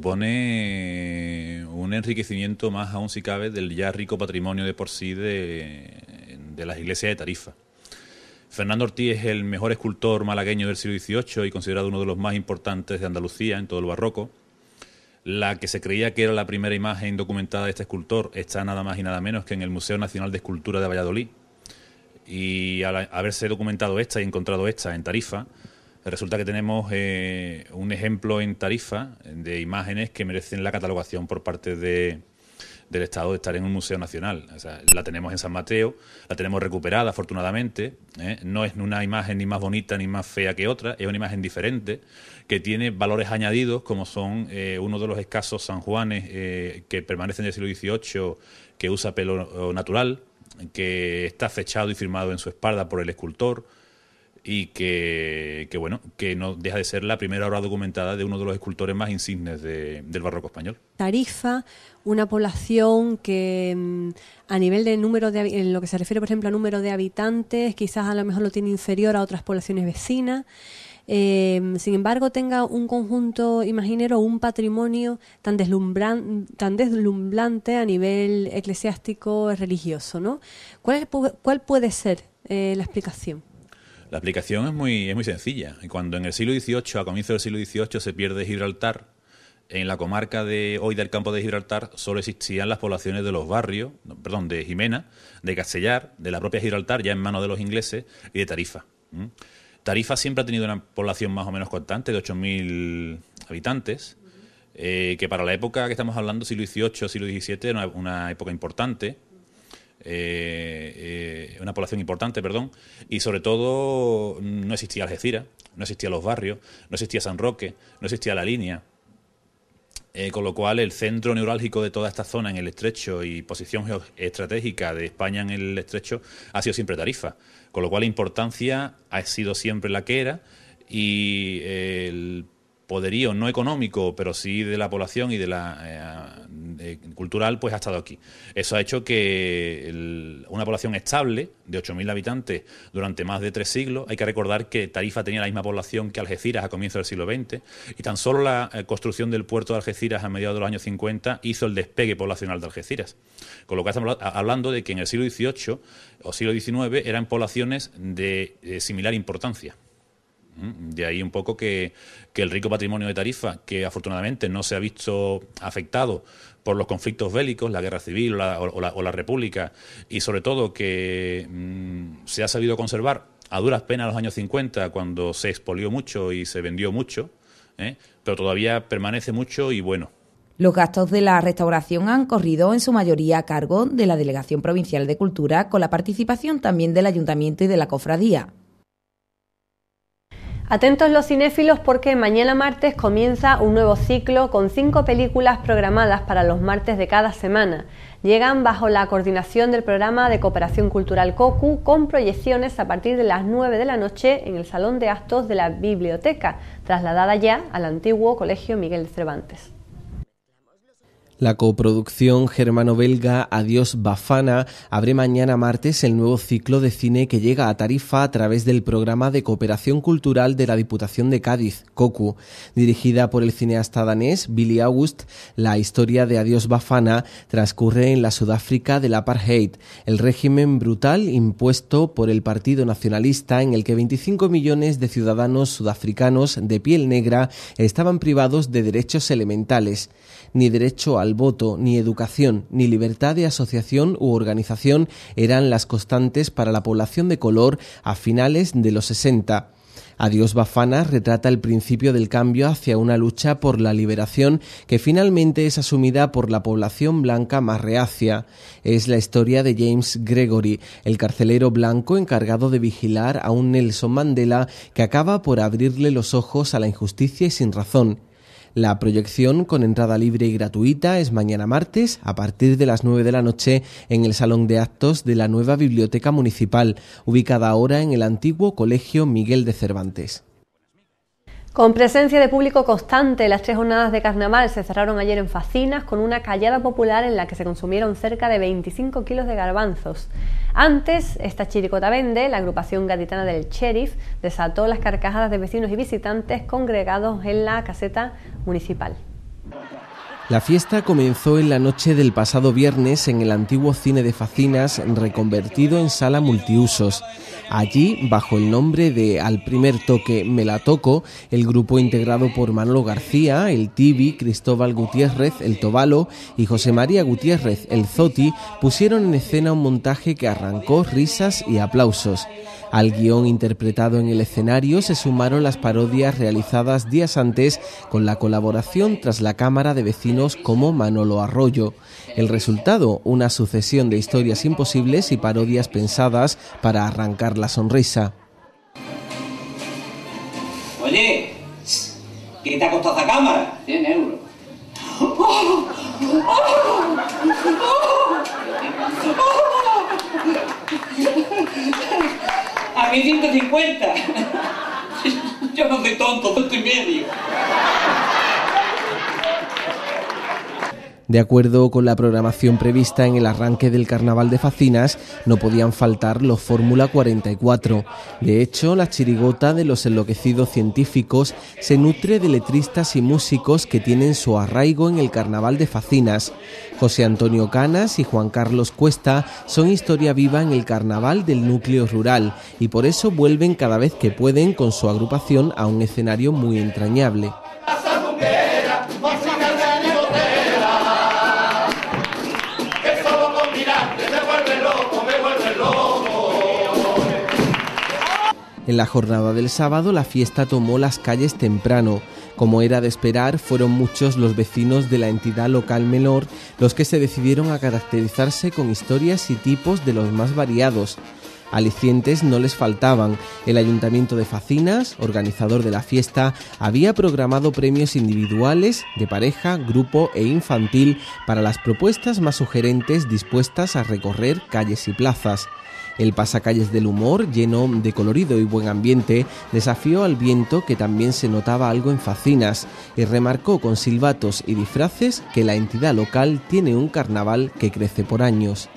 pone eh, un enriquecimiento más aún si cabe del ya rico patrimonio de por sí de, de las iglesias de Tarifa. Fernando Ortiz es el mejor escultor malagueño del siglo XVIII y considerado uno de los más importantes de Andalucía en todo el barroco. La que se creía que era la primera imagen documentada de este escultor está nada más y nada menos que en el Museo Nacional de Escultura de Valladolid. Y al haberse documentado esta y encontrado esta en Tarifa, Resulta que tenemos eh, un ejemplo en Tarifa eh, de imágenes que merecen la catalogación por parte del Estado de estar en un museo nacional. la tenemos en San Mateo, la tenemos recuperada afortunadamente. ¿eh? No es una imagen ni más bonita ni más fea que otra, es una imagen diferente que tiene valores añadidos como son uno de los escasos San Juanes que permanecen del siglo XVIII que usa pelo natural, que está fechado y firmado en su espalda por el escultor y que, bueno, que no deja de ser la primera obra documentada de uno de los escultores más insignes de, del barroco español. Tarifa, una población que mm, a nivel de número de en lo que se refiere, por ejemplo, a número de habitantes, quizás a lo mejor lo tiene inferior a otras poblaciones vecinas. Eh, sin embargo, tenga un conjunto imaginero, un patrimonio tan, tan deslumbrante a nivel eclesiástico religioso, ¿no? ¿Cuál, cuál puede ser eh, la explicación? La aplicación es muy, es muy sencilla. Cuando en el siglo XVIII, a comienzos del siglo XVIII, se pierde Gibraltar, en la comarca de hoy del campo de Gibraltar solo existían las poblaciones de los barrios, perdón, de Jimena, de Castellar, de la propia Gibraltar, ya en manos de los ingleses, y de Tarifa. Tarifa siempre ha tenido una población más o menos constante, de 8.000 habitantes, eh, que para la época que estamos hablando, siglo XVIII, siglo XVII, era una época importante eh, eh, una población importante, perdón, y sobre todo mm, no existía Algeciras, no existía los barrios, no existía San Roque, no existía la línea. Eh, con lo cual, el centro neurálgico de toda esta zona en el estrecho y posición estratégica de España en el estrecho ha sido siempre Tarifa. Con lo cual, la importancia ha sido siempre la que era y el poderío no económico, pero sí de la población y de la, eh, eh, cultural, pues ha estado aquí. Eso ha hecho que una población estable de 8.000 habitantes durante más de tres siglos, hay que recordar que Tarifa tenía la misma población que Algeciras a comienzos del siglo XX, y tan solo la eh, construcción del puerto de Algeciras a mediados de los años 50 hizo el despegue poblacional de Algeciras. Con lo que estamos hablando de que en el siglo XVIII o siglo XIX eran poblaciones de similar importancia. Mm, de ahí un poco que, el rico patrimonio de Tarifa, que afortunadamente no se ha visto afectado por los conflictos bélicos, la guerra civil o la, república, y sobre todo que mm, se ha sabido conservar a duras penas los años 50, cuando se expolió mucho y se vendió mucho, ¿eh? pero todavía permanece mucho y bueno. Los gastos de la restauración han corrido en su mayoría a cargo de la Delegación Provincial de Cultura, con la participación también del Ayuntamiento y de la Cofradía. Atentos los cinéfilos porque mañana martes comienza un nuevo ciclo con cinco películas programadas para los martes de cada semana. Llegan bajo la coordinación del programa de cooperación cultural COCU con proyecciones a partir de las 9 de la noche en el Salón de Actos de la Biblioteca, trasladada ya al antiguo Colegio Miguel Cervantes. La coproducción germano-belga Adiós Bafana abre mañana martes el nuevo ciclo de cine que llega a Tarifa a través del programa de cooperación cultural de la Diputación de Cádiz, COCU. Dirigida por el cineasta danés Billy August, la historia de Adiós Bafana transcurre en la Sudáfrica del apartheid, el régimen brutal impuesto por el Partido Nacionalista en el que 25 millones de ciudadanos sudafricanos de piel negra estaban privados de derechos elementales, ni derecho al el voto, ni educación, ni libertad de asociación u organización eran las constantes para la población de color a finales de los 60. Adiós Bafana retrata el principio del cambio hacia una lucha por la liberación que finalmente es asumida por la población blanca más reacia. Es la historia de James Gregory, el carcelero blanco encargado de vigilar a un Nelson Mandela que acaba por abrirle los ojos a la injusticia y sin razón. La proyección con entrada libre y gratuita es mañana martes a partir de las 9 de la noche en el Salón de Actos de la nueva Biblioteca Municipal, ubicada ahora en el antiguo Colegio Miguel de Cervantes. Con presencia de público constante, las tres jornadas de carnaval se cerraron ayer en Facinas con una callada popular en la que se consumieron cerca de 25 kilos de garbanzos. Antes, esta chiricota vende, la agrupación gaditana del sheriff, desató las carcajadas de vecinos y visitantes congregados en la caseta municipal. La fiesta comenzó en la noche del pasado viernes en el antiguo cine de Facinas, reconvertido en sala multiusos. Allí, bajo el nombre de Al primer toque me la toco, el grupo integrado por Manolo García, el Tibi, Cristóbal Gutiérrez, el Tobalo y José María Gutiérrez, el Zoti, pusieron en escena un montaje que arrancó risas y aplausos. Al guión interpretado en el escenario se sumaron las parodias realizadas días antes con la colaboración tras la Cámara de Vecinos como Manolo Arroyo. El resultado, una sucesión de historias imposibles y parodias pensadas para arrancar la sonrisa. Oye, ¿qué te ha costado esta cámara? 100 euros. A mí 150. Yo no soy tonto, tonto y medio. De acuerdo con la programación prevista en el arranque del Carnaval de Facinas, no podían faltar los Fórmula 44. De hecho, la chirigota de los enloquecidos científicos se nutre de letristas y músicos que tienen su arraigo en el Carnaval de Facinas. José Antonio Canas y Juan Carlos Cuesta son historia viva en el Carnaval del núcleo rural y por eso vuelven cada vez que pueden con su agrupación a un escenario muy entrañable. En la jornada del sábado la fiesta tomó las calles temprano. Como era de esperar, fueron muchos los vecinos de la entidad local menor los que se decidieron a caracterizarse con historias y tipos de los más variados. Alicientes no les faltaban. El ayuntamiento de Facinas, organizador de la fiesta, había programado premios individuales, de pareja, grupo e infantil para las propuestas más sugerentes dispuestas a recorrer calles y plazas. El pasacalles del humor, lleno de colorido y buen ambiente, desafió al viento que también se notaba algo en facinas y remarcó con silbatos y disfraces que la entidad local tiene un carnaval que crece por años.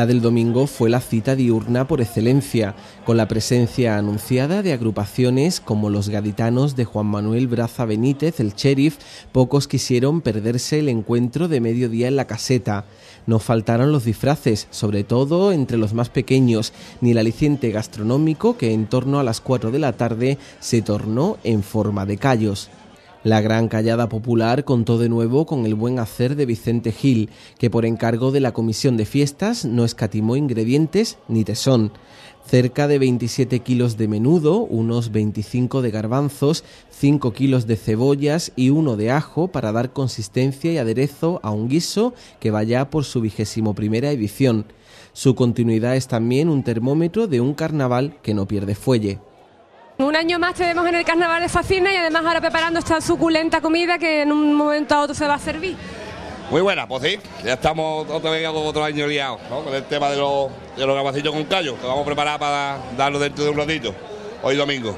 La del domingo fue la cita diurna por excelencia, con la presencia anunciada de agrupaciones como los gaditanos de Juan Manuel Braza Benítez, el sheriff, pocos quisieron perderse el encuentro de mediodía en la caseta. No faltaron los disfraces, sobre todo entre los más pequeños, ni el aliciente gastronómico que en torno a las 4 de la tarde se tornó en forma de callos. La gran callada popular contó de nuevo con el buen hacer de Vicente Gil, que por encargo de la Comisión de Fiestas no escatimó ingredientes ni tesón. Cerca de 27 kilos de menudo, unos 25 de garbanzos, 5 kilos de cebollas y uno de ajo para dar consistencia y aderezo a un guiso que vaya por su vigésimo primera edición. Su continuidad es también un termómetro de un carnaval que no pierde fuelle. Un año más tenemos en el Carnaval de Facina y además ahora preparando esta suculenta comida que en un momento a otro se va a servir. Muy buena, pues sí, ya estamos otra vez otro año liados con el tema de los, de con callo, que vamos a preparar para darlo dentro de un ratito, hoy domingo.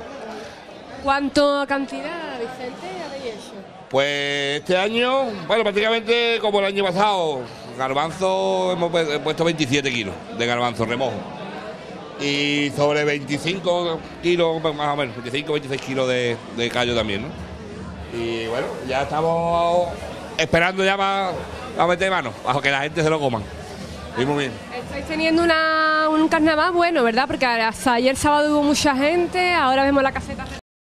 ¿Cuánto cantidad, Vicente, habéis hecho? Pues este año, bueno, prácticamente como el año pasado, garbanzo hemos puesto 27 kilos de garbanzo remojo y sobre 25 kilos, más o menos, 25, 26 kilos de, de callo también, ¿no? Y bueno, ya estamos esperando ya para, meter mano, para que la gente se lo coma. Y muy bien. Estáis teniendo una, un carnaval bueno, ¿verdad? Porque hasta ayer sábado hubo mucha gente, ahora vemos la caseta.